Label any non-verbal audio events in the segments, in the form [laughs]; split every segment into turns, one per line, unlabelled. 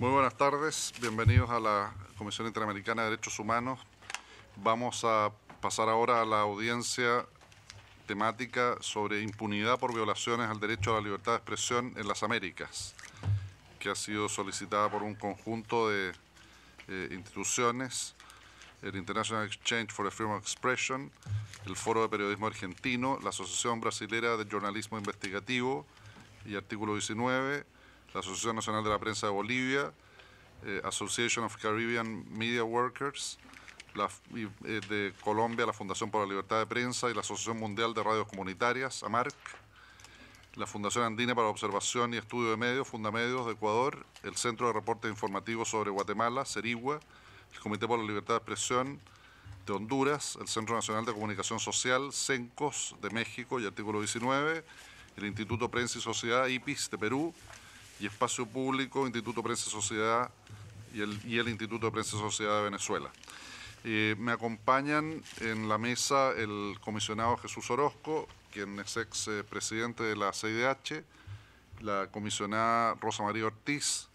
Muy buenas tardes, bienvenidos a la Comisión Interamericana de Derechos Humanos.
Vamos a pasar ahora a la audiencia temática sobre impunidad por violaciones al derecho a la libertad de expresión en las Américas, que ha sido solicitada por un conjunto de eh, instituciones, el International Exchange for the Freedom of Expression, el Foro de Periodismo Argentino, la Asociación Brasilera de jornalismo Investigativo y artículo 19, la Asociación Nacional de la Prensa de Bolivia, eh, Association of Caribbean Media Workers, eh, de Colombia, la Fundación por la Libertad de Prensa y la Asociación Mundial de Radios Comunitarias, AMARC, la Fundación Andina para Observación y Estudio de Medios, Fundamedios de Ecuador, el Centro de Reporte Informativo sobre Guatemala, Cerigua, el Comité por la Libertad de Expresión de Honduras, el Centro Nacional de Comunicación Social, CENCOS de México y artículo 19, el Instituto Prensa y Sociedad, IPIS de Perú, y Espacio Público, Instituto Prensa y Sociedad y el, Instituto de Prensa y Sociedad de Venezuela. Eh, me acompañan en la mesa el comisionado Jesús Orozco, quien es ex eh, presidente de la CIDH, la comisionada Rosa María Ortiz,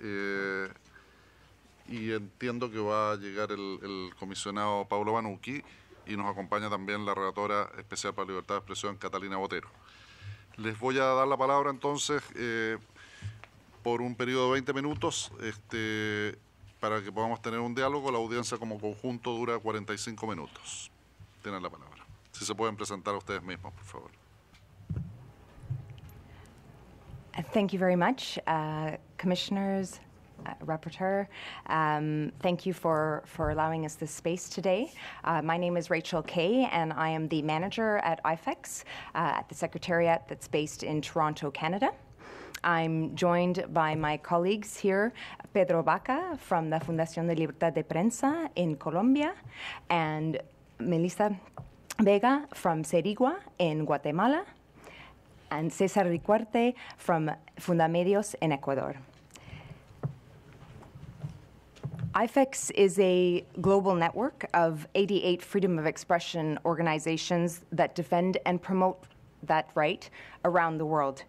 eh, y entiendo que va a llegar el, comisionado Pablo Banuki y nos acompaña también la relatora especial para libertad de expresión, Catalina Botero. Les voy a dar la palabra entonces por un periodo de 20 minutos este, para que podamos tener un diálogo. La audiencia como conjunto dura 45 minutos. Tienen la palabra. Si se pueden presentar ustedes mismos, por favor.
Uh, thank you very much, uh, commissioners, Uh, rapporteur. Um, thank you for, for allowing us this space today. Uh, my name is Rachel Kay, and I am the manager at IFEX uh, at the Secretariat that's based in Toronto, Canada. I'm joined by my colleagues here, Pedro Vaca from the Fundación de Libertad de Prensa in Colombia, and Melissa Vega from Serigua in Guatemala, and Cesar Ricuarte from Fundamedios in Ecuador. IFEX is a global network of 88 freedom of expression organizations that defend and promote that right around the world.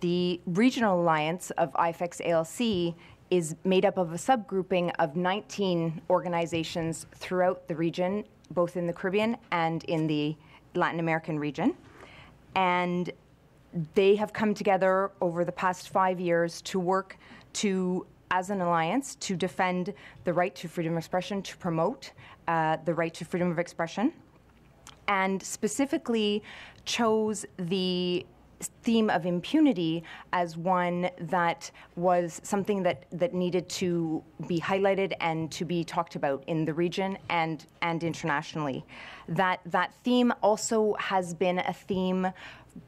The regional alliance of IFEX ALC is made up of a subgrouping of 19 organizations throughout the region, both in the Caribbean and in the Latin American region. And they have come together over the past five years to work to, as an alliance, to defend the right to freedom of expression, to promote uh, the right to freedom of expression, and specifically chose the theme of impunity as one that was something that, that needed to be highlighted and to be talked about in the region and, and internationally. That, that theme also has been a theme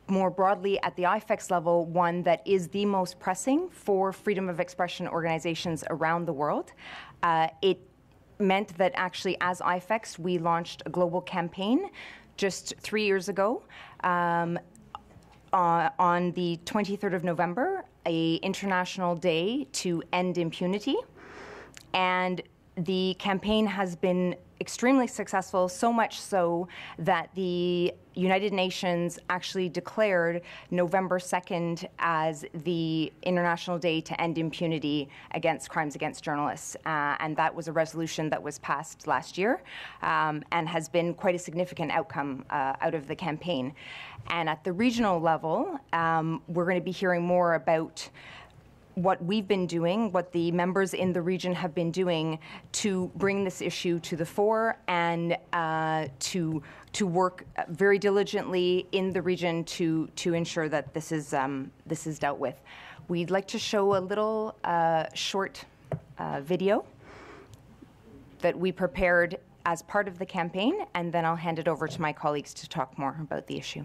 more broadly at the IFEX level, one that is the most pressing for freedom of expression organizations around the world. Uh, it meant that actually, as IFEX, we launched a global campaign just three years ago um, uh, on the 23rd of November, a international day to end impunity. And the campaign has been extremely successful, so much so that the United Nations actually declared November 2nd as the International Day to End Impunity Against Crimes Against Journalists. Uh, and that was a resolution that was passed last year um, and has been quite a significant outcome uh, out of the campaign. And at the regional level, um, we're going to be hearing more about what we've been doing, what the members in the region have been doing to bring this issue to the fore and uh, to to work very diligently in the region to to ensure that this is um, this is dealt with. We'd like to show a little uh, short uh, video that we prepared as part of the campaign, and then I'll hand it over to my colleagues to talk more about the issue.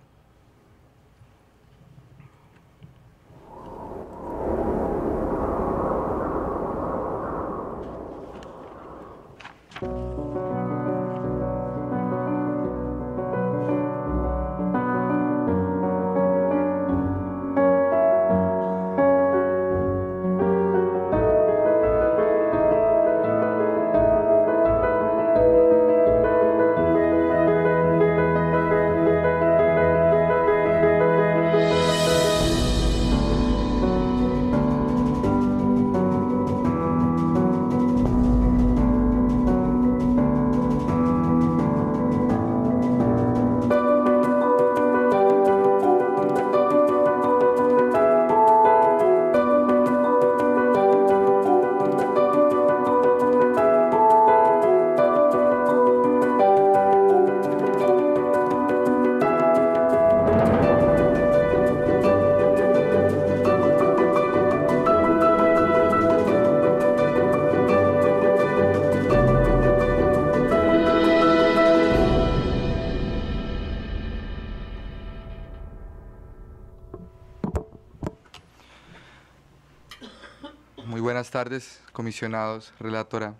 tardes, comisionados, relatora.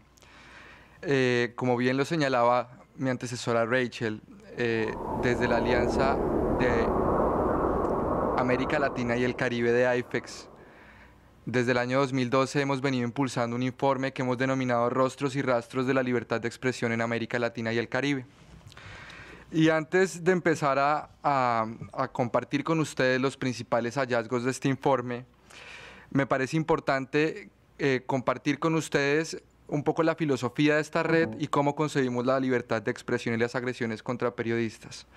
Eh, como bien lo señalaba mi antecesora Rachel, eh, desde la Alianza de América Latina y el Caribe de IFEX, desde el año 2012 hemos venido impulsando un informe que hemos denominado Rostros y Rastros de la Libertad de Expresión en América Latina y el Caribe. Y antes de empezar a, a compartir con ustedes los principales hallazgos de este informe, me parece importante eh, compartir con ustedes un poco la filosofía de esta red y cómo concebimos la libertad de expresión y las agresiones contra periodistas.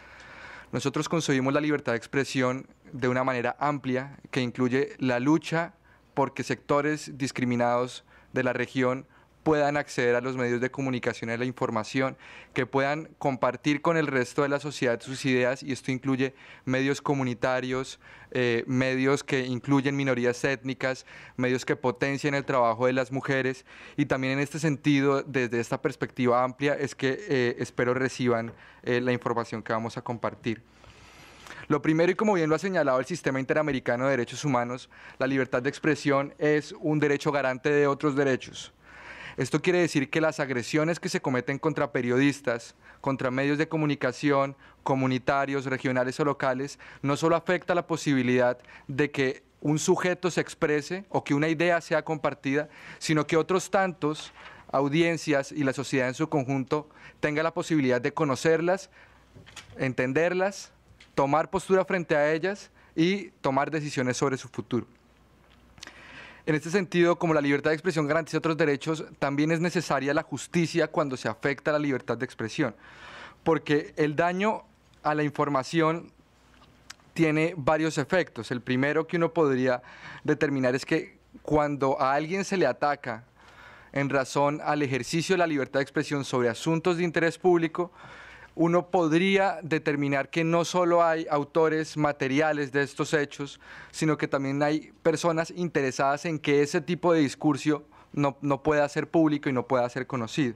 Nosotros concebimos la libertad de expresión de una manera amplia que incluye la lucha porque sectores discriminados de la región puedan acceder a los medios de comunicación y a la información, que puedan compartir con el resto de la sociedad sus ideas, y esto incluye medios comunitarios, eh, medios que incluyen minorías étnicas, medios que potencien el trabajo de las mujeres, y también en este sentido, desde esta perspectiva amplia, es que eh, espero reciban eh, la información que vamos a compartir. Lo primero, y como bien lo ha señalado el Sistema Interamericano de Derechos Humanos, la libertad de expresión es un derecho garante de otros derechos esto quiere decir que las agresiones que se cometen contra periodistas, contra medios de comunicación, comunitarios, regionales o locales, no solo afecta la posibilidad de que un sujeto se exprese o que una idea sea compartida, sino que otros tantos audiencias y la sociedad en su conjunto tenga la posibilidad de conocerlas, entenderlas, tomar postura frente a ellas y tomar decisiones sobre su futuro. En este sentido, como la libertad de expresión garantiza otros derechos, también es necesaria la justicia cuando se afecta la libertad de expresión, porque el daño a la información tiene varios efectos. El primero que uno podría determinar es que cuando a alguien se le ataca en razón al ejercicio de la libertad de expresión sobre asuntos de interés público, uno podría determinar que no solo hay autores materiales de estos hechos, sino que también hay personas interesadas en que ese tipo de discurso no, no pueda ser público y no pueda ser conocido.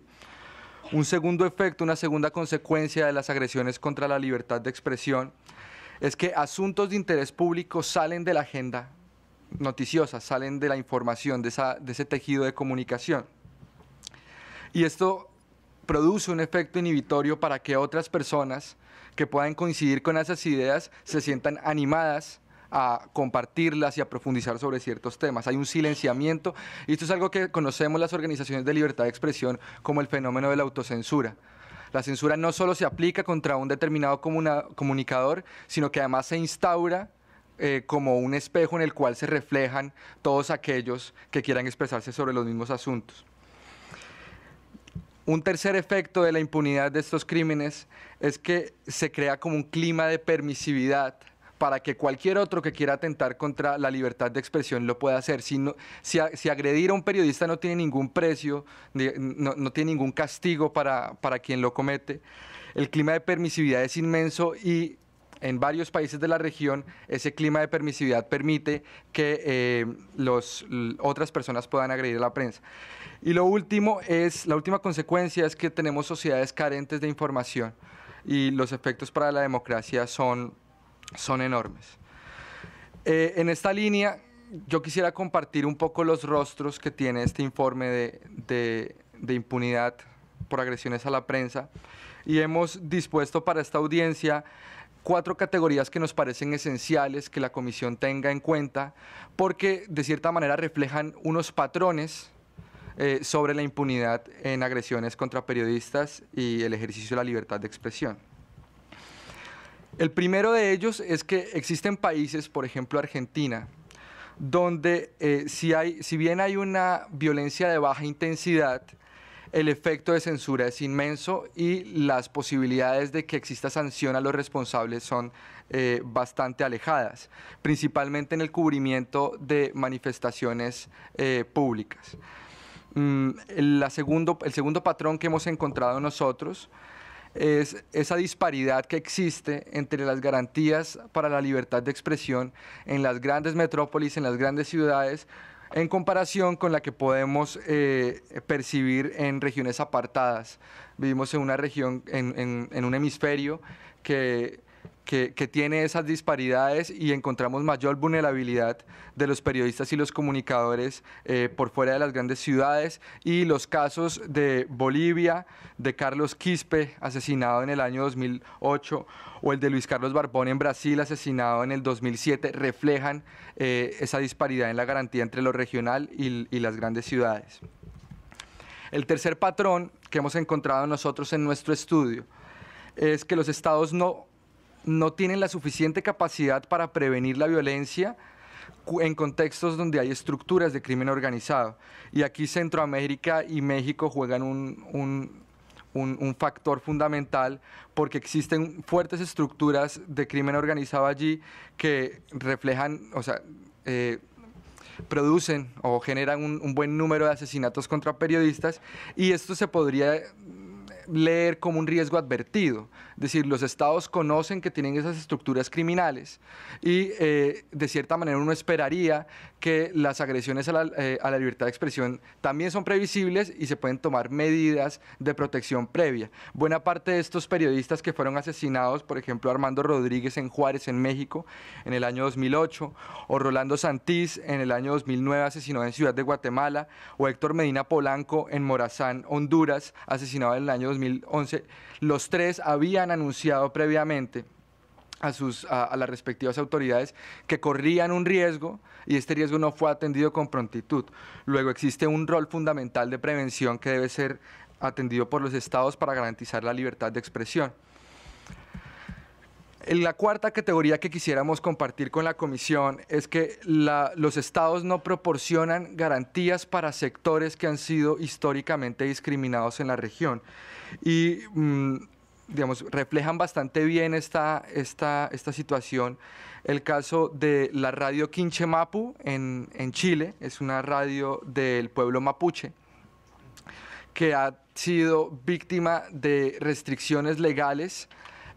Un segundo efecto, una segunda consecuencia de las agresiones contra la libertad de expresión es que asuntos de interés público salen de la agenda noticiosa, salen de la información, de, de ese tejido de comunicación. Y esto produce un efecto inhibitorio para que otras personas que puedan coincidir con esas ideas se sientan animadas a compartirlas y a profundizar sobre ciertos temas. Hay un silenciamiento y esto es algo que conocemos las organizaciones de libertad de expresión como el fenómeno de la autocensura. La censura no solo se aplica contra un determinado comunicador, sino que además se instaura eh, como un espejo en el cual se reflejan todos aquellos que quieran expresarse sobre los mismos asuntos. Un tercer efecto de la impunidad de estos crímenes es que se crea como un clima de permisividad para que cualquier otro que quiera atentar contra la libertad de expresión lo pueda hacer. Si, agredir a un periodista no tiene ningún precio, no, tiene ningún castigo para, para quien lo comete, el clima de permisividad es inmenso y en varios países de la región ese clima de permisividad permite que eh, los, otras personas puedan agredir a la prensa. Y lo último es, la última consecuencia es que tenemos sociedades carentes de información y los efectos para la democracia son, son enormes. Eh, en esta línea, yo quisiera compartir un poco los rostros que tiene este informe de, de, de impunidad por agresiones a la prensa y hemos dispuesto para esta audiencia cuatro categorías que nos parecen esenciales que la comisión tenga en cuenta porque de cierta manera reflejan unos patrones eh, sobre la impunidad en agresiones contra periodistas y el ejercicio de la libertad de expresión. El primero de ellos es que existen países, por ejemplo Argentina, donde eh, si, hay, si bien hay una violencia de baja intensidad, el efecto de censura es inmenso y las posibilidades de que exista sanción a los responsables son eh, bastante alejadas, principalmente en el cubrimiento de manifestaciones eh, públicas. Mm, el segundo patrón que hemos encontrado nosotros es esa disparidad que existe entre las garantías para la libertad de expresión en las grandes metrópolis, en las grandes ciudades, en comparación con la que podemos eh, percibir en regiones apartadas. Vivimos en una región, en un hemisferio que que, tiene esas disparidades y encontramos mayor vulnerabilidad de los periodistas y los comunicadores eh, por fuera de las grandes ciudades y los casos de Bolivia, de Carlos Quispe, asesinado en el año 2008, o el de Luis Carlos Barbón en Brasil, asesinado en el 2007, reflejan eh, esa disparidad en la garantía entre lo regional y las grandes ciudades. El tercer patrón que hemos encontrado nosotros en nuestro estudio es que los estados no no tienen la suficiente capacidad para prevenir la violencia en contextos donde hay estructuras de crimen organizado. Y aquí Centroamérica y México juegan un, factor fundamental porque existen fuertes estructuras de crimen organizado allí que reflejan, o sea, eh, producen o generan un, buen número de asesinatos contra periodistas y esto se podría leer como un riesgo advertido. Es decir, los estados conocen que tienen esas estructuras criminales y eh, de cierta manera uno esperaría que las agresiones a la, eh, a la, libertad de expresión también son previsibles y se pueden tomar medidas de protección previa. Buena parte de estos periodistas que fueron asesinados, por ejemplo Armando Rodríguez en Juárez, en México, en el año 2008, o Rolando Santís en el año 2009 asesinado en Ciudad de Guatemala, o Héctor Medina Polanco en Morazán, Honduras, asesinado en el año 2009 2011, los tres habían anunciado previamente a, a, las respectivas autoridades que corrían un riesgo y este riesgo no fue atendido con prontitud. Luego existe un rol fundamental de prevención que debe ser atendido por los estados para garantizar la libertad de expresión. La cuarta categoría que quisiéramos compartir con la Comisión es que los estados no proporcionan garantías para sectores que han sido históricamente discriminados en la región. Y, mm, digamos, reflejan bastante bien esta, situación. El caso de la radio Quinchemapu en, en Chile, es una radio del pueblo mapuche que ha sido víctima de restricciones legales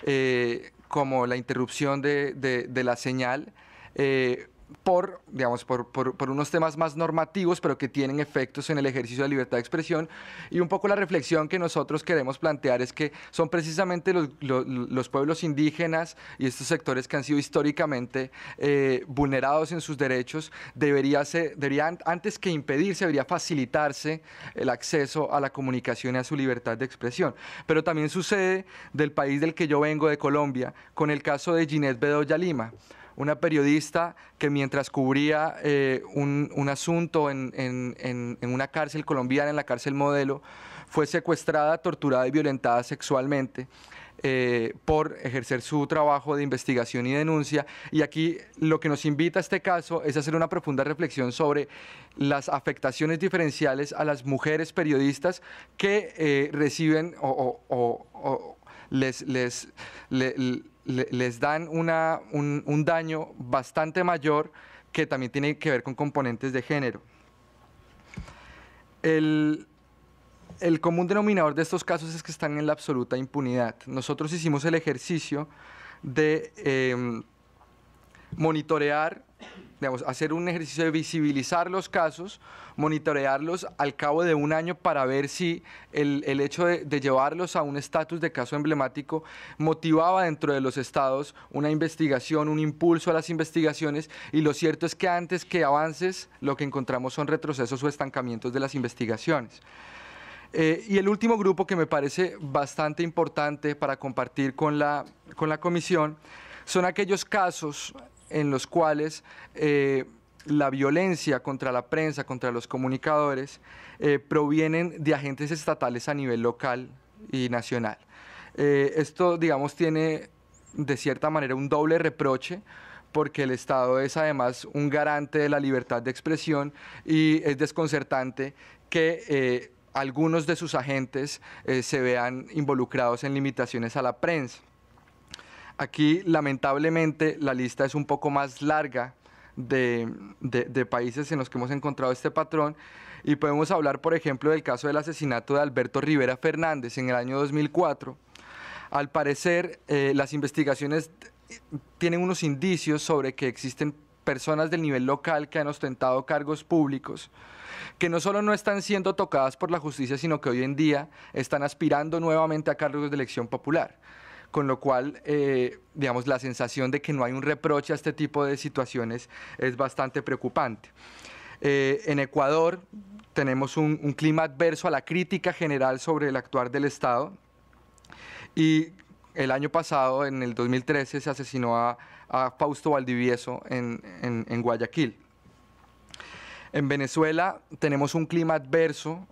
eh, como la interrupción de, de, la señal, eh, por, digamos, por, por, unos temas más normativos, pero que tienen efectos en el ejercicio de libertad de expresión. Y un poco la reflexión que nosotros queremos plantear es que son precisamente los, los, pueblos indígenas y estos sectores que han sido históricamente eh, vulnerados en sus derechos, debería, antes que impedirse, debería facilitarse el acceso a la comunicación y a su libertad de expresión. Pero también sucede del país del que yo vengo, de Colombia, con el caso de Ginés Bedoya Lima una periodista que mientras cubría eh, un, asunto en, una cárcel colombiana, en la cárcel modelo, fue secuestrada, torturada y violentada sexualmente. Eh, por ejercer su trabajo de investigación y denuncia. Y aquí lo que nos invita a este caso es hacer una profunda reflexión sobre las afectaciones diferenciales a las mujeres periodistas que eh, reciben o, les, les les dan un, daño bastante mayor que también tiene que ver con componentes de género. El, común denominador de estos casos es que están en la absoluta impunidad. Nosotros hicimos el ejercicio de eh, monitorear hacer un ejercicio de visibilizar los casos, monitorearlos al cabo de un año para ver si el, hecho de, llevarlos a un estatus de caso emblemático motivaba dentro de los estados una investigación, un impulso a las investigaciones y lo cierto es que antes que avances lo que encontramos son retrocesos o estancamientos de las investigaciones. Eh, y el último grupo que me parece bastante importante para compartir con la, con la comisión son aquellos casos en los cuales eh, la violencia contra la prensa, contra los comunicadores, eh, provienen de agentes estatales a nivel local y nacional. Eh, esto, digamos, tiene de cierta manera un doble reproche porque el Estado es además un garante de la libertad de expresión y es desconcertante que algunos de sus agentes se vean involucrados en limitaciones a la prensa. Aquí lamentablemente la lista es un poco más larga de, países en los que hemos encontrado este patrón y podemos hablar, por ejemplo, del caso del asesinato de Alberto Rivera Fernández en el año 2004. Al parecer, eh, las investigaciones tienen unos indicios sobre que existen personas del nivel local que han ostentado cargos públicos, que no solo no están siendo tocadas por la justicia, sino que hoy en día están aspirando nuevamente a cargos de elección popular con lo cual, eh, digamos, la sensación de que no hay un reproche a este tipo de situaciones es bastante preocupante. Eh, en Ecuador tenemos un, clima adverso a la crítica general sobre el actuar del Estado y el año pasado, en el 2013, se asesinó a, Fausto Valdivieso en, Guayaquil. En Venezuela tenemos un clima adverso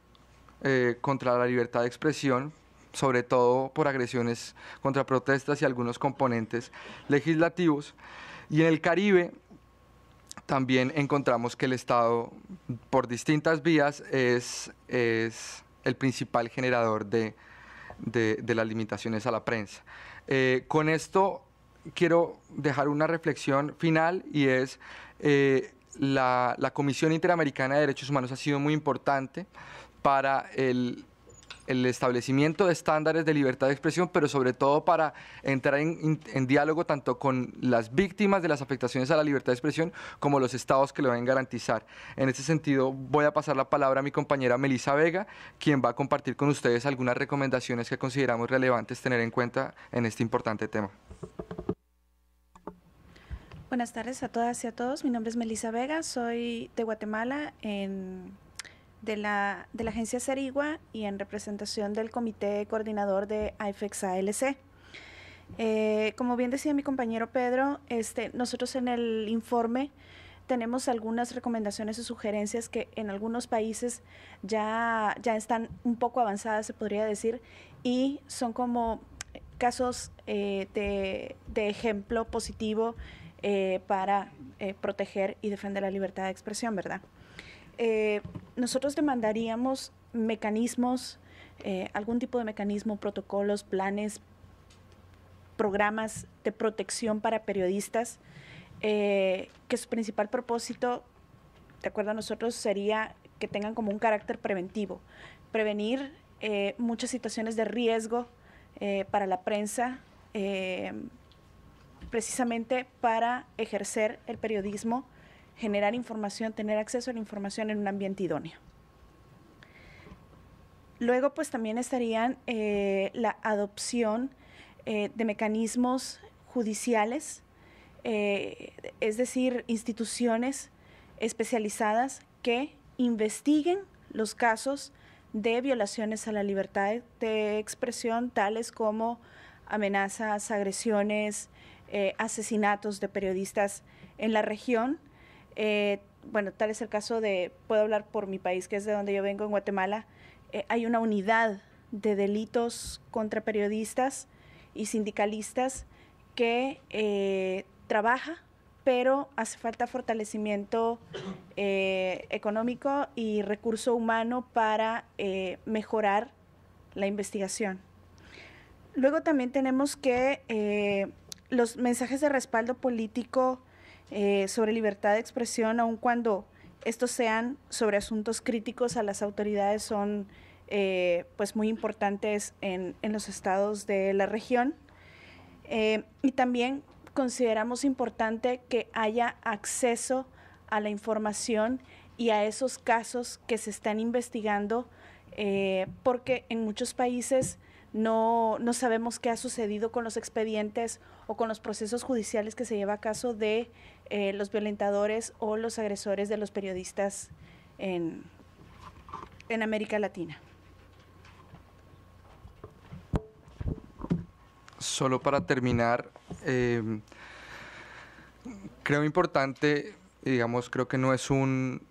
eh, contra la libertad de expresión sobre todo por agresiones contra protestas y algunos componentes legislativos. Y en el Caribe también encontramos que el Estado, por distintas vías, es, es el principal generador de, de, las limitaciones a la prensa. Eh, con esto quiero dejar una reflexión final y es... Eh, la Comisión Interamericana de Derechos Humanos ha sido muy importante para el el establecimiento de estándares de libertad de expresión, pero sobre todo para entrar en, diálogo tanto con las víctimas de las afectaciones a la libertad de expresión como los estados que lo deben garantizar. En este sentido, voy a pasar la palabra a mi compañera Melisa Vega, quien va a compartir con ustedes algunas recomendaciones que consideramos relevantes tener en cuenta en este importante tema.
Buenas tardes a todas y a todos. Mi nombre es Melisa Vega, soy de Guatemala en de la, agencia Cerigua y en representación del comité coordinador de IFEX ALC. Eh, como bien decía mi compañero Pedro, este, nosotros en el informe tenemos algunas recomendaciones o sugerencias que en algunos países ya, ya están un poco avanzadas, se podría decir, y son como casos eh, de, ejemplo positivo eh, para proteger y defender la libertad de expresión, ¿verdad? Eh, nosotros demandaríamos mecanismos, eh, algún tipo de mecanismo, protocolos, planes, programas de protección para periodistas, eh, que su principal propósito, de acuerdo a nosotros, sería que tengan como un carácter preventivo, prevenir muchas situaciones de riesgo para la prensa precisamente para ejercer el periodismo generar información, tener acceso a la información en un ambiente idóneo. Luego, pues también estarían eh, la adopción eh, de mecanismos judiciales, eh, es decir, instituciones especializadas que investiguen los casos de violaciones a la libertad de expresión, tales como amenazas, agresiones, asesinatos de periodistas en la región eh, bueno, tal es el caso de, puedo hablar por mi país, que es de donde yo vengo, en Guatemala, eh, hay una unidad de delitos contra periodistas y sindicalistas que eh, trabaja, pero hace falta fortalecimiento económico y recurso humano para mejorar la investigación. Luego también tenemos que los mensajes de respaldo político eh, sobre libertad de expresión, aun cuando estos sean sobre asuntos críticos a las autoridades, son eh, pues muy importantes en, los estados de la región. Eh, y también consideramos importante que haya acceso a la información y a esos casos que se están investigando, porque en muchos países no, sabemos qué ha sucedido con los expedientes o con los procesos judiciales que se lleva a caso de eh, los violentadores o los agresores de los periodistas en, en América Latina.
Solo para terminar, eh, creo importante digamos, creo que no es, un,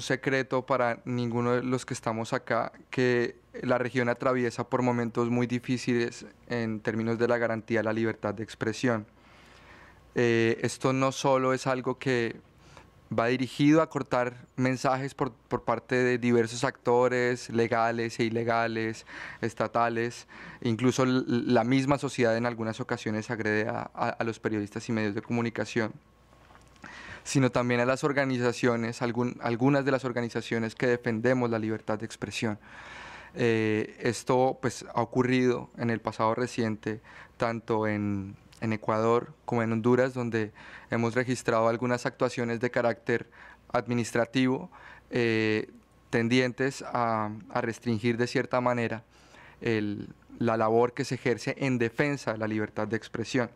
secreto para ninguno de los que estamos acá que la región atraviesa por momentos muy difíciles en términos de la garantía de la libertad de expresión. Eh, esto no solo es algo que va dirigido a cortar mensajes por, parte de diversos actores legales e ilegales, estatales, incluso la misma sociedad en algunas ocasiones agrede a los periodistas y medios de comunicación sino también a las organizaciones, algunas de las organizaciones que defendemos la libertad de expresión. Eh, esto pues, ha ocurrido en el pasado reciente, tanto en, Ecuador como en Honduras, donde hemos registrado algunas actuaciones de carácter administrativo eh, tendientes a, restringir de cierta manera la labor que se ejerce en defensa de la libertad de expresión.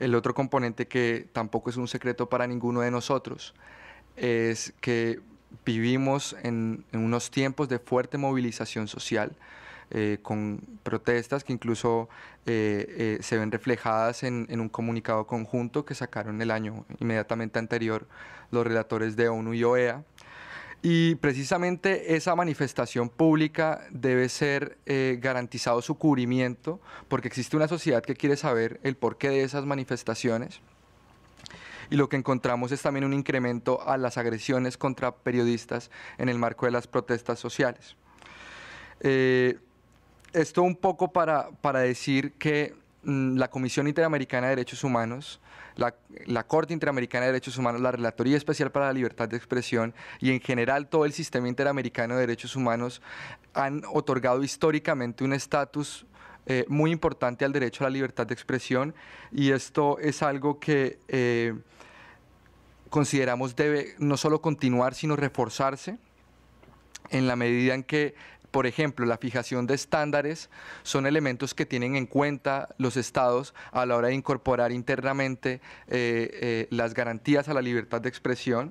El otro componente que tampoco es un secreto para ninguno de nosotros es que vivimos en, unos tiempos de fuerte movilización social. Eh, con protestas que incluso eh, eh, se ven reflejadas en, en, un comunicado conjunto que sacaron el año inmediatamente anterior los relatores de ONU y OEA, y precisamente esa manifestación pública debe ser eh, garantizado su cubrimiento, porque existe una sociedad que quiere saber el porqué de esas manifestaciones. Y lo que encontramos es también un incremento a las agresiones contra periodistas en el marco de las protestas sociales. Eh, esto un poco para, para decir que Mm, la Comisión Interamericana de Derechos Humanos, la, Corte Interamericana de Derechos Humanos, la Relatoría Especial para la Libertad de Expresión y en general todo el sistema interamericano de derechos humanos han otorgado históricamente un estatus eh, muy importante al derecho a la libertad de expresión y esto es algo que eh, consideramos debe no solo continuar, sino reforzarse en la medida en que por ejemplo, la fijación de estándares son elementos que tienen en cuenta los estados a la hora de incorporar internamente eh, eh, las garantías a la libertad de expresión.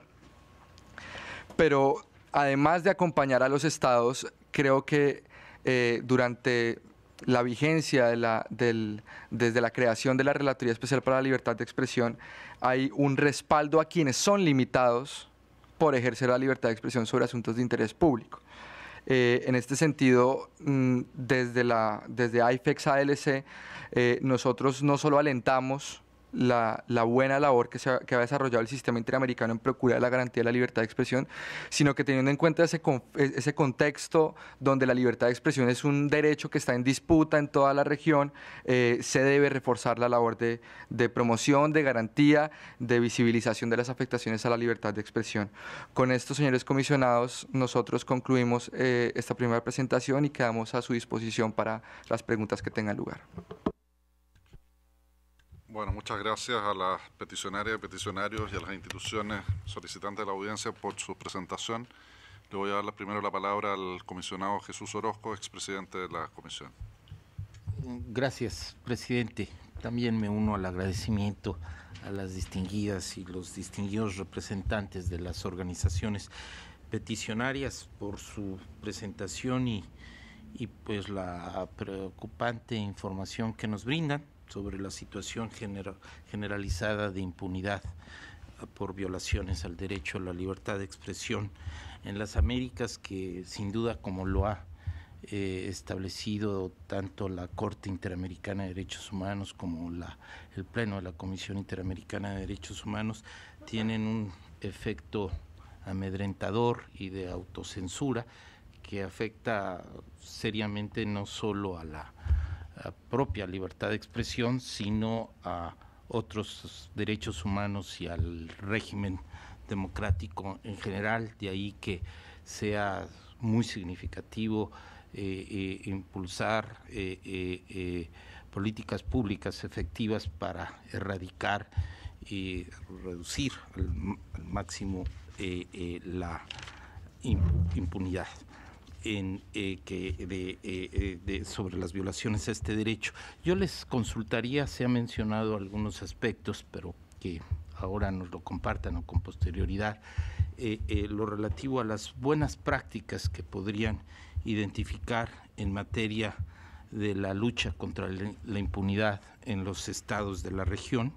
Pero además de acompañar a los estados, creo que eh, durante la vigencia desde la creación de la Relatoría Especial para la Libertad de Expresión, hay un respaldo a quienes son limitados por ejercer la libertad de expresión sobre asuntos de interés público. Eh, en este sentido, mm, desde, la, desde IFEX ALC, eh, nosotros no solo alentamos la, buena labor que, se ha, desarrollado el sistema interamericano en procurar la garantía de la libertad de expresión, sino que teniendo en cuenta e, ese, contexto donde la libertad de expresión es un derecho que está en disputa en toda la región, eh, se debe reforzar la labor de, promoción, de garantía, de visibilización de las afectaciones a la libertad de expresión. Con esto, señores comisionados, nosotros concluimos eh, esta primera presentación y quedamos a su disposición para las preguntas que tengan lugar.
Bueno, muchas gracias a las peticionarias y peticionarios y a las instituciones solicitantes de la audiencia por su presentación. Le voy a dar primero la palabra al comisionado Jesús Orozco, expresidente de la comisión.
Gracias, presidente. También me uno al agradecimiento a las distinguidas y los distinguidos representantes de las organizaciones peticionarias por su presentación y, y pues la preocupante información que nos brindan sobre la situación generalizada de impunidad por violaciones al derecho a la libertad de expresión en las Américas, que sin duda como lo ha eh, establecido tanto la Corte Interamericana de Derechos Humanos como el Pleno de la Comisión Interamericana de Derechos Humanos tienen un efecto amedrentador y de autocensura que afecta seriamente no solo a la propia libertad de expresión, sino a otros derechos humanos y al régimen democrático en general, de ahí que sea muy significativo eh, eh, impulsar eh, políticas públicas efectivas para erradicar y reducir al máximo la impunidad. Eh, eh, eh, sobre las violaciones a este derecho. Yo les consultaría, se han mencionado algunos aspectos, pero que ahora nos lo compartan o con posterioridad, lo relativo a las buenas prácticas que podrían identificar en materia de la lucha contra la impunidad en los estados de la región.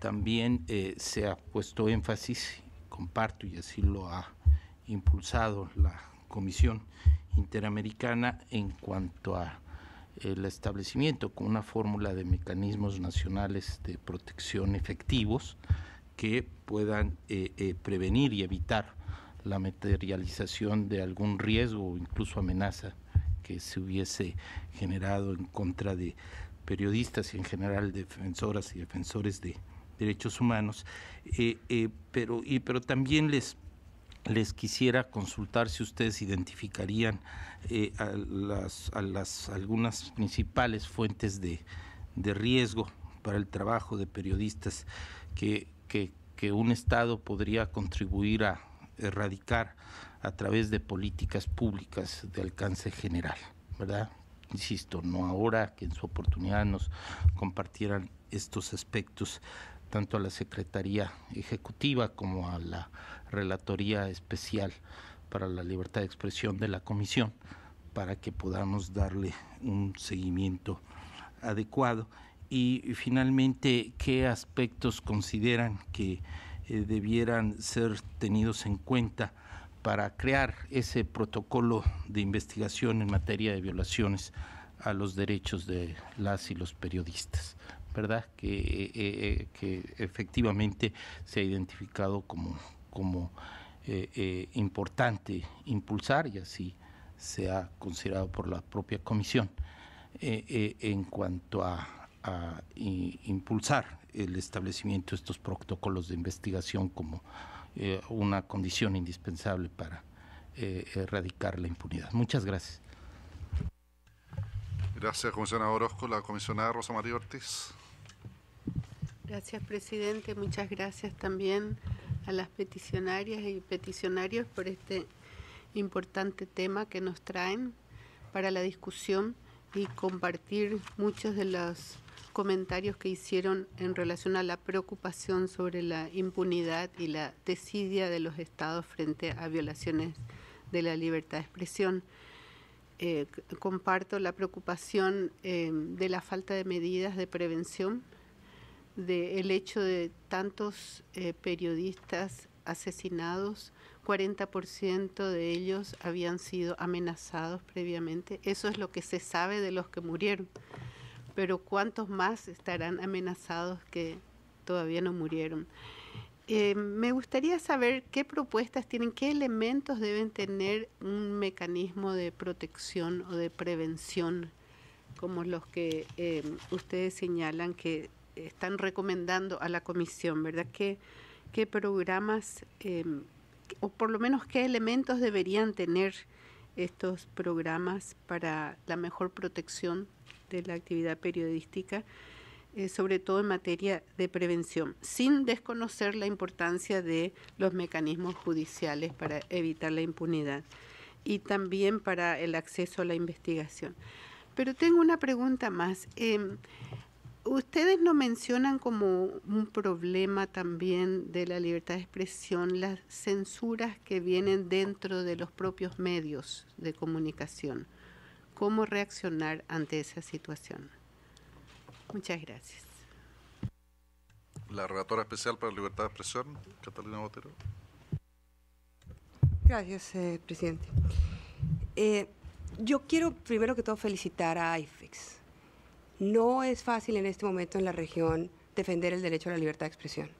también se ha puesto énfasis, comparto y así lo ha impulsado la Comisión Interamericana en cuanto a el establecimiento con una fórmula de mecanismos nacionales de protección efectivos que puedan eh, eh, prevenir y evitar la materialización de algún riesgo o incluso amenaza que se hubiese generado en contra de periodistas y en general defensoras y defensores de derechos humanos, eh, pero, y, pero también les les quisiera consultar si ustedes identificarían eh, las, algunas principales fuentes de, riesgo para el trabajo de periodistas que, que un Estado podría contribuir a erradicar a través de políticas públicas de alcance general, ¿verdad? Insisto, no ahora que en su oportunidad nos compartieran estos aspectos tanto a la Secretaría Ejecutiva como a la relatoría especial para la libertad de expresión de la comisión para que podamos darle un seguimiento adecuado y finalmente qué aspectos consideran que eh, debieran ser tenidos en cuenta para crear ese protocolo de investigación en materia de violaciones a los derechos de las y los periodistas, ¿verdad? Que, eh, eh, que efectivamente se ha identificado como como eh, eh, importante impulsar y así se ha considerado por la propia comisión eh, en cuanto a, impulsar el establecimiento de estos protocolos de investigación como una condición indispensable para erradicar la impunidad. Muchas gracias.
Gracias, comisionada Orozco. La comisionada Rosa María Ortiz.
Gracias, presidente. Muchas gracias también a las peticionarias y peticionarios por este importante tema que nos traen para la discusión y compartir muchos de los comentarios que hicieron en relación a la preocupación sobre la impunidad y la desidia de los estados frente a violaciones de la libertad de expresión. Eh, comparto la preocupación eh, de la falta de medidas de prevención del hecho de tantos eh, periodistas asesinados, 40% de ellos habían sido amenazados previamente. Eso es lo que se sabe de los que murieron. Pero ¿cuántos más estarán amenazados que todavía no murieron? Eh, me gustaría saber qué propuestas tienen, qué elementos deben tener un mecanismo de protección o de prevención como los que eh, ustedes señalan que están recomendando a la comisión, ¿verdad? ¿Qué, qué programas em, o por lo menos qué elementos deberían tener estos programas para la mejor protección de la actividad periodística, eh, sobre todo en materia de prevención, sin desconocer la importancia de los mecanismos judiciales para evitar la impunidad y también para el acceso a la investigación. Pero tengo una pregunta más. Eh, ustedes no mencionan como un problema también de la libertad de expresión las censuras que vienen dentro de los propios medios de comunicación. ¿Cómo reaccionar ante esa situación? Muchas gracias.
La relatora especial para libertad de expresión, Catalina Botero.
Gracias, eh, presidente. Eh, yo quiero primero que todo felicitar a IFEX no es fácil en este momento en la región defender el derecho a la libertad de expresión.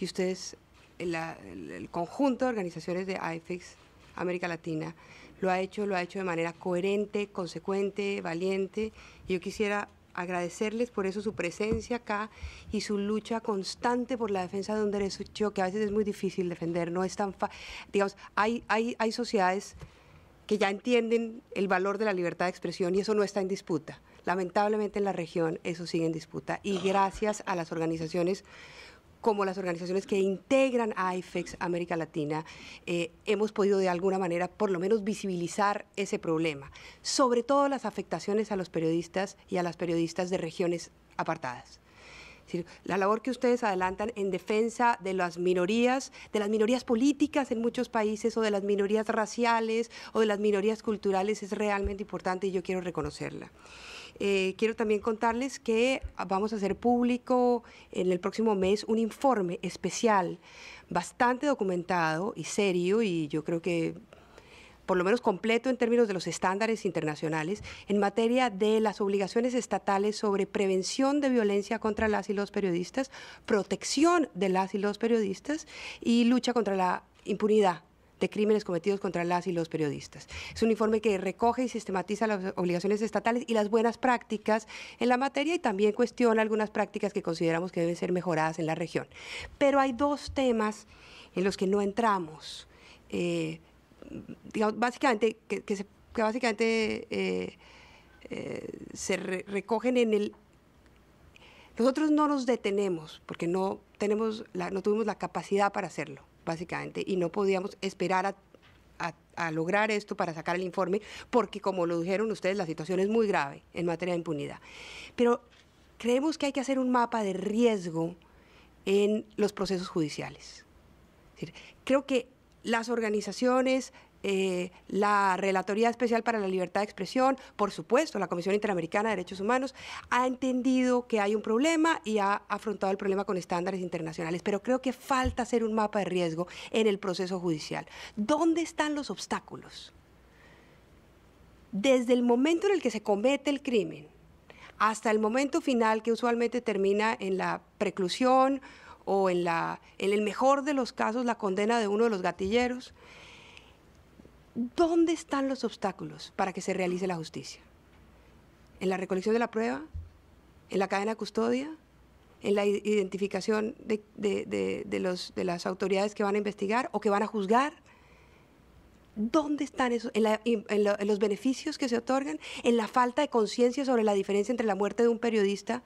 Y ustedes, el conjunto de organizaciones de IFEX, América Latina, lo ha hecho, lo ha hecho de manera coherente, consecuente, valiente. Y yo quisiera agradecerles por eso su presencia acá y su lucha constante por la defensa de un derecho que a veces es muy difícil defender, no es tan Digamos, hay sociedades que ya entienden el valor de la libertad de expresión y eso no está en disputa. Lamentablemente en la región eso sigue en disputa y gracias a las organizaciones como las organizaciones que integran a IFEX América Latina, eh, hemos podido de alguna manera por lo menos visibilizar ese problema, sobre todo las afectaciones a los periodistas y a las periodistas de regiones apartadas. la labor que ustedes adelantan en defensa de las minorías, de las minorías políticas en muchos países o de las minorías raciales o de las minorías culturales es realmente importante y yo quiero reconocerla. Eh, quiero también contarles que vamos a hacer público en el próximo mes un informe especial, bastante documentado y serio, y yo creo que por lo menos completo en términos de los estándares internacionales, en materia de las obligaciones estatales sobre prevención de violencia contra las y los periodistas, protección de las y los periodistas y lucha contra la impunidad de crímenes cometidos contra las y los periodistas. Es un informe que recoge y sistematiza las obligaciones estatales y las buenas prácticas en la materia y también cuestiona algunas prácticas que consideramos que deben ser mejoradas en la región. Pero hay dos temas en los que no entramos. Eh, básicamente, que, se, básicamente eh, eh, se recogen en el... Nosotros no nos detenemos porque no, tenemos no tuvimos la capacidad para hacerlo básicamente, y no podíamos esperar a lograr esto para sacar el informe, porque como lo dijeron ustedes, la situación es muy grave en materia de impunidad. Pero creemos que hay que hacer un mapa de riesgo en los procesos judiciales. creo que las organizaciones, eh, la Relatoría Especial para la Libertad de Expresión, por supuesto, la Comisión Interamericana de Derechos Humanos, ha entendido que hay un problema y ha afrontado el problema con estándares internacionales, pero creo que falta hacer un mapa de riesgo en el proceso judicial. ¿Dónde están los obstáculos? Desde el momento en el que se comete el crimen hasta el momento final que usualmente termina en la preclusión o en, la, en el mejor de los casos la condena de uno de los gatilleros, ¿Dónde están los obstáculos para que se realice la justicia? ¿En la recolección de la prueba? ¿En la cadena de custodia? ¿En la identificación de, las autoridades que van a investigar o que van a juzgar? ¿Dónde están esos? en los beneficios que se otorgan? ¿En la falta de conciencia sobre la diferencia entre la muerte de un periodista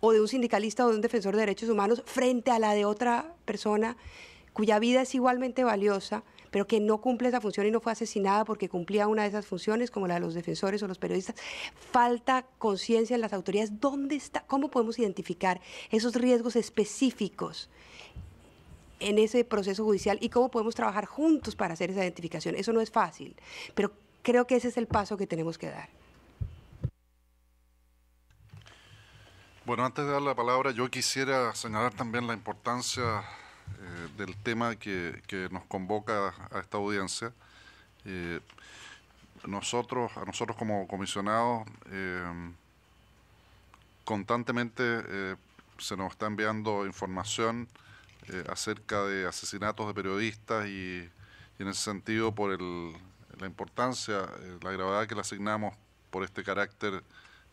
o de un sindicalista o de un defensor de derechos humanos frente a la de otra persona cuya vida es igualmente valiosa? pero que no cumple esa función y no fue asesinada porque cumplía una de esas funciones, como la de los defensores o los periodistas. Falta conciencia en las autoridades. ¿Dónde está? ¿Cómo podemos identificar esos riesgos específicos? en ese proceso judicial y cómo podemos trabajar juntos para hacer esa identificación. Eso no es fácil, pero creo que ese es el paso que tenemos que dar.
Bueno, antes de dar la palabra, yo quisiera señalar también la importancia eh, del tema que, nos convoca a esta audiencia. Eh, nosotros, a nosotros como comisionados, eh, constantemente se nos está enviando información acerca de asesinatos de periodistas y, y en ese sentido por el, la importancia, la gravedad que le asignamos por este carácter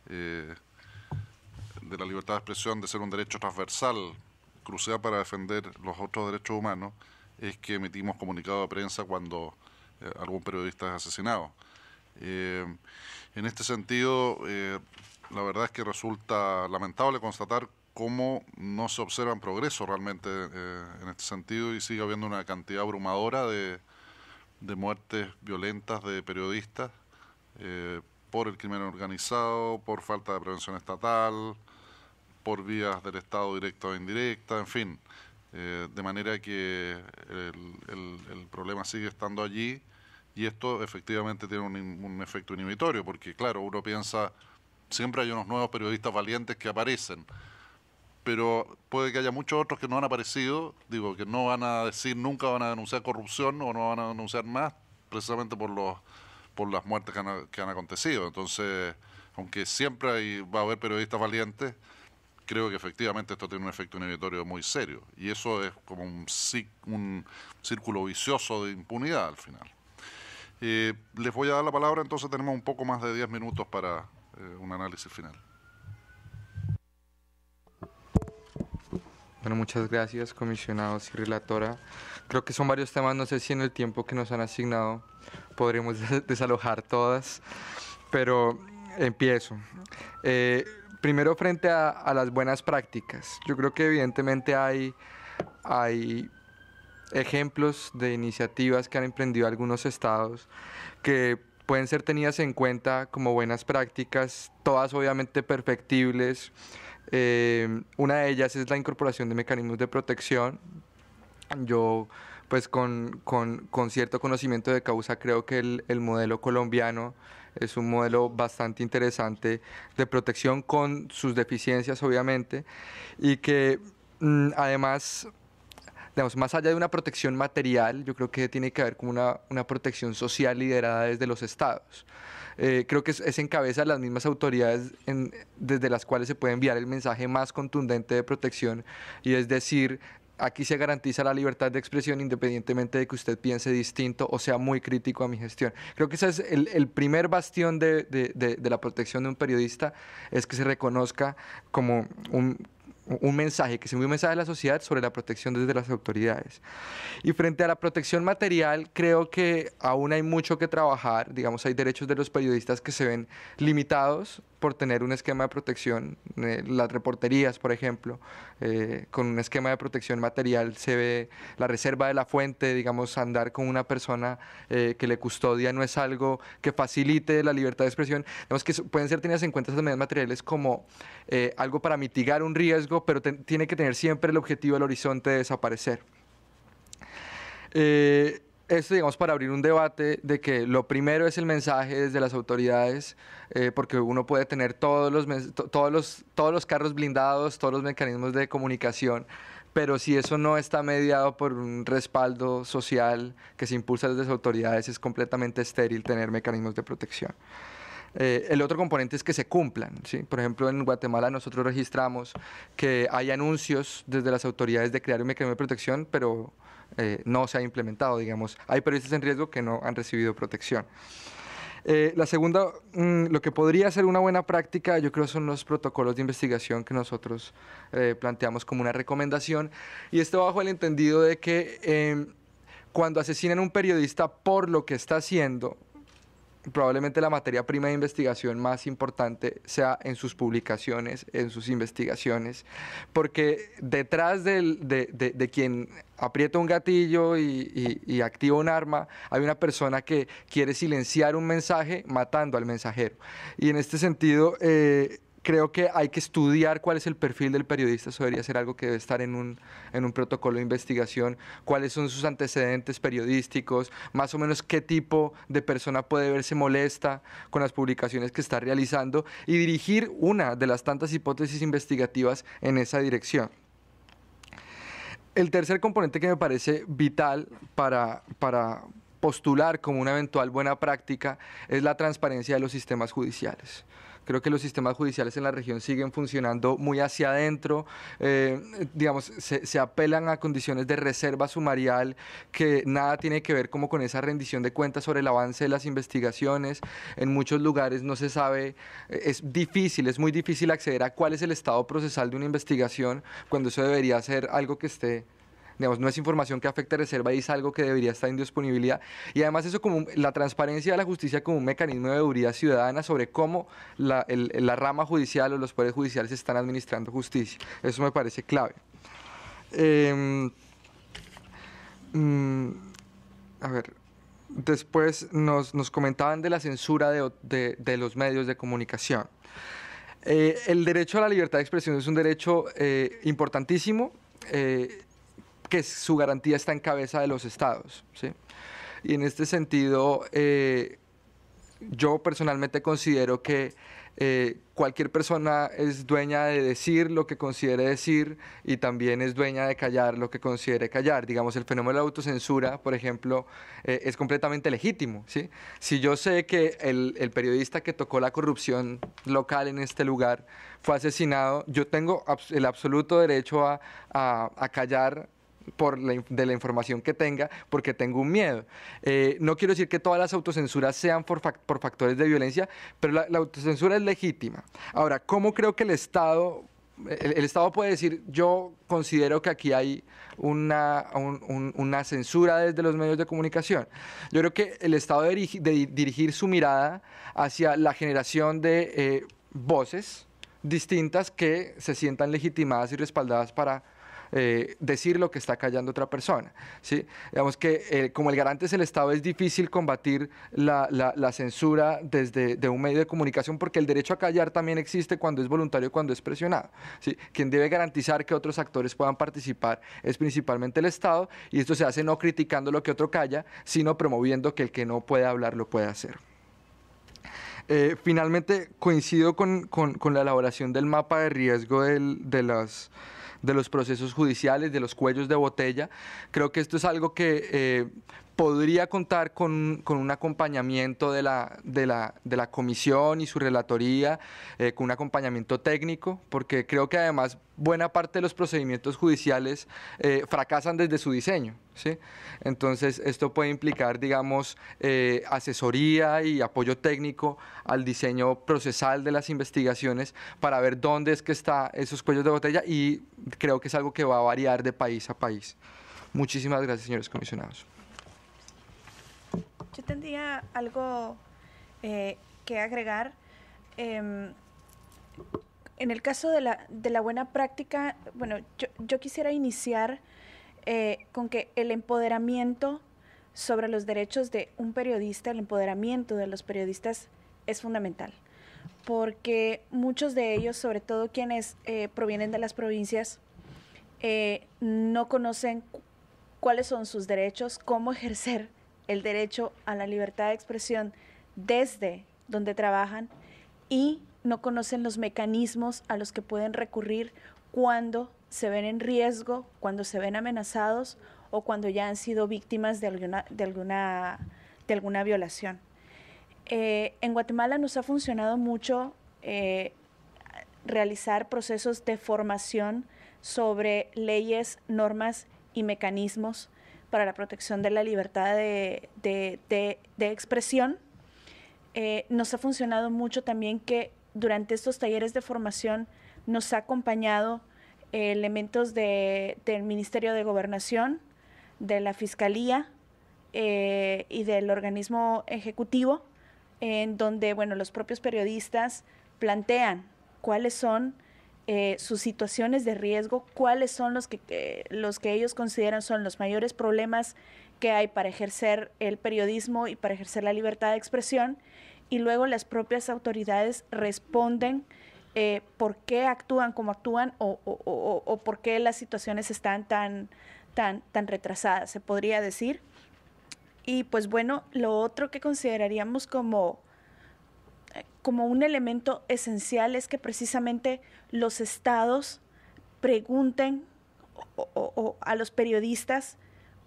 de la libertad de expresión de ser un derecho transversal crucial para defender los otros derechos humanos es que emitimos comunicado de prensa cuando eh, algún periodista es asesinado. Eh, en este sentido, eh, la verdad es que resulta lamentable constatar cómo no se observan progresos realmente en este sentido y sigue habiendo una cantidad abrumadora de, de muertes violentas de periodistas por el crimen organizado, por falta de prevención estatal, por vías del Estado directa o indirecta, en fin. Eh, de manera que el, problema sigue estando allí y esto efectivamente tiene un, efecto inhibitorio, porque claro, uno piensa, siempre hay unos nuevos periodistas valientes que aparecen, pero puede que haya muchos otros que no han aparecido, digo, que no van a decir, nunca van a denunciar corrupción o no van a denunciar más, precisamente por, los, por las muertes que han, que han acontecido. Entonces, aunque siempre hay, va a haber periodistas valientes, creo que efectivamente esto tiene un efecto inhibitorio muy serio. Y eso es como un, círculo vicioso de impunidad al final. Eh, les voy a dar la palabra, entonces tenemos un poco más de 10 minutos
para eh, un análisis final. Bueno, muchas gracias, comisionados y relatora. Creo que son varios temas, no sé si en el tiempo que nos han asignado podremos [laughs] desalojar todas, pero empiezo. Eh, primero frente a, las buenas prácticas. Yo creo que evidentemente hay, hay ejemplos de iniciativas que han emprendido algunos estados que pueden ser tenidas en cuenta como buenas prácticas, todas obviamente perfectibles. Eh, una de ellas es la incorporación de mecanismos de protección. Yo, pues con, cierto conocimiento de causa, creo que el, el modelo colombiano es un modelo bastante interesante de protección con sus deficiencias obviamente y que mm, además digamos, más allá de una protección material, yo creo que tiene que ver con una, una protección social liderada desde los estados. Eh, creo que es, encabeza de las mismas autoridades desde las cuales se puede enviar el mensaje más contundente de protección y es decir, aquí se garantiza la libertad de expresión independientemente de que usted piense distinto o sea muy crítico a mi gestión. Creo que ese es el, primer bastión de, la protección de un periodista, es que se reconozca como un, un mensaje, que se envíe un mensaje a la sociedad sobre la protección desde las autoridades. Y frente a la protección material, creo que aún hay mucho que trabajar, digamos, hay derechos de los periodistas que se ven limitados por tener un esquema de protección, eh, las reporterías, por ejemplo, eh, con un esquema de protección material se ve la reserva de la fuente, digamos, andar con una persona eh, que le custodia no es algo que facilite la libertad de expresión. Digamos que pueden ser tenidas en cuenta esas medidas materiales como algo para mitigar un riesgo, pero tiene que tener siempre el objetivo, el horizonte de desaparecer esto, digamos, para abrir un debate de que lo primero es el mensaje desde las autoridades, eh, porque uno puede tener todos los, todos, los, todos los carros blindados, todos los mecanismos de comunicación, pero si eso no está mediado por un respaldo social que se impulsa desde las autoridades, es completamente estéril tener mecanismos de protección. Eh, el otro componente es que se cumplan. ¿sí? Por ejemplo, en Guatemala nosotros registramos que hay anuncios desde las autoridades de crear un mecanismo de protección, pero eh, no se ha implementado, digamos. Hay periodistas en riesgo que no han recibido protección. Eh, la segunda, mm, lo que podría ser una buena práctica, yo creo, son los protocolos de investigación que nosotros eh, planteamos como una recomendación. Y esto bajo el entendido de que cuando asesinan a un periodista por lo que está haciendo, probablemente la materia prima de investigación más importante sea en sus publicaciones, en sus investigaciones, porque detrás de, quien aprieta un gatillo y, activa un arma, hay una persona que quiere silenciar un mensaje matando al mensajero. Y en este sentido, eh, creo que hay que estudiar cuál es el perfil del periodista, eso debería ser algo que debe estar en un, protocolo de investigación, cuáles son sus antecedentes periodísticos, más o menos qué tipo de persona puede verse molesta con las publicaciones que está realizando y dirigir una de las tantas hipótesis investigativas en esa dirección. El tercer componente que me parece vital para postular como una eventual buena práctica es la transparencia de los sistemas judiciales. Creo que los sistemas judiciales en la región siguen funcionando muy hacia adentro, eh, digamos, se, apelan a condiciones de reserva sumarial que nada tiene que ver como con esa rendición de cuentas sobre el avance de las investigaciones. En muchos lugares no se sabe, eh, es difícil, es muy difícil acceder a cuál es el estado procesal de una investigación cuando eso debería ser algo que esté no es información que afecte a reserva y es algo que debería estar en disponibilidad. Y además eso como la transparencia de la justicia como un mecanismo de duridad ciudadana sobre cómo la, rama judicial o los poderes judiciales están administrando justicia. Eso me parece clave. Em, mm, a ver, después nos, comentaban de la censura de, los medios de comunicación. Eh, el derecho a la libertad de expresión es un derecho eh, importantísimo. Eh, que su garantía está en cabeza de los estados. ¿sí? Y en este sentido, eh, yo personalmente considero que eh, cualquier persona es dueña de decir lo que considere decir y también es dueña de callar lo que considere callar. Digamos, el fenómeno de la autocensura, por ejemplo, eh, es completamente legítimo. ¿sí? Si yo sé que el, periodista que tocó la corrupción local en este lugar fue asesinado, yo tengo el absoluto derecho a callar de la información que tenga porque tengo un miedo. Eh, no quiero decir que todas las autocensuras sean por, factores de violencia, pero la, la, autocensura es legítima. Ahora, ¿cómo creo que el Estado... El, Estado puede decir, yo considero que aquí hay una, una, censura desde los medios de comunicación. Yo creo que el Estado debe de dirigir su mirada hacia la generación de eh, voces distintas que se sientan legitimadas y respaldadas para eh, decir lo que está callando otra persona. ¿sí? Digamos que eh, como el garante es el Estado, es difícil combatir la, censura desde de un medio de comunicación porque el derecho a callar también existe cuando es voluntario cuando es presionado. ¿sí? Quien debe garantizar que otros actores puedan participar es principalmente el Estado y esto se hace no criticando lo que otro calla, sino promoviendo que el que no puede hablar lo pueda hacer. Eh, finalmente, coincido con, la elaboración del mapa de riesgo de las de los procesos judiciales, de los cuellos de botella. Creo que esto es algo que eh, podría contar con, un acompañamiento de la, de, la, comisión y su relatoría, eh, con un acompañamiento técnico, porque creo que además buena parte de los procedimientos judiciales eh, fracasan desde su diseño. ¿sí? Entonces, esto puede implicar, digamos, eh, asesoría y apoyo técnico al diseño procesal de las investigaciones para ver dónde es que están esos cuellos de botella y creo que es algo que va a variar de país a país. Muchísimas gracias, señores comisionados.
Yo tendría algo eh, que agregar. Em, en el caso de la, buena práctica, bueno, yo, quisiera iniciar eh, con que el empoderamiento sobre los derechos de un periodista, el empoderamiento de los periodistas es fundamental, porque muchos de ellos, sobre todo quienes eh, provienen de las provincias, no conocen cuáles son sus derechos, cómo ejercer el derecho a la libertad de expresión desde donde trabajan y no conocen los mecanismos a los que pueden recurrir cuando se ven en riesgo, cuando se ven amenazados o cuando ya han sido víctimas de alguna, de de alguna violación. Eh, en Guatemala nos ha funcionado mucho eh, realizar procesos de formación sobre leyes, normas y mecanismos para la protección de la libertad de, expresión. Eh, nos ha funcionado mucho también que durante estos talleres de formación nos ha acompañado elementos del Ministerio de Gobernación, de la Fiscalía eh, y del organismo ejecutivo, en donde bueno, los propios periodistas plantean cuáles son eh, sus situaciones de riesgo, cuáles son los que, eh, los que ellos consideran son los mayores problemas que hay para ejercer el periodismo y para ejercer la libertad de expresión, y luego las propias autoridades responden eh, por qué actúan como actúan o, o, por qué las situaciones están tan, tan, tan retrasadas, se podría decir. Y pues bueno, lo otro que consideraríamos como como un elemento esencial es que precisamente los estados pregunten a los periodistas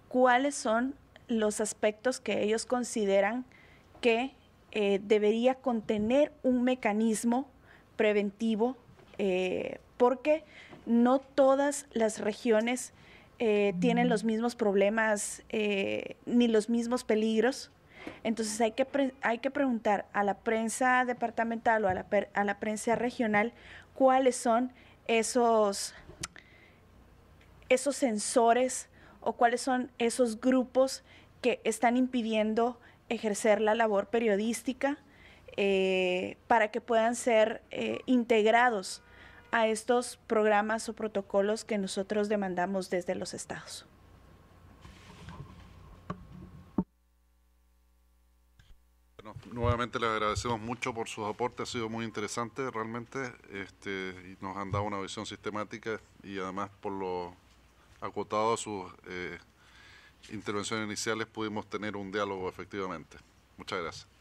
cuáles son los aspectos que ellos consideran que eh, debería contener un mecanismo preventivo eh, porque no todas las regiones eh, tienen los mismos problemas ni los mismos peligros entonces hay que, preguntar a la prensa departamental o a la, prensa regional cuáles son esos, esos sensores o cuáles son esos grupos que están impidiendo ejercer la labor periodística eh, para que puedan ser eh, integrados a estos programas o protocolos que nosotros demandamos desde los estados.
nuevamente le agradecemos mucho por sus aportes, ha sido muy interesante realmente, este, y nos han dado una visión sistemática y además por lo acotado a sus eh, intervenciones iniciales pudimos tener un
diálogo efectivamente. Muchas gracias.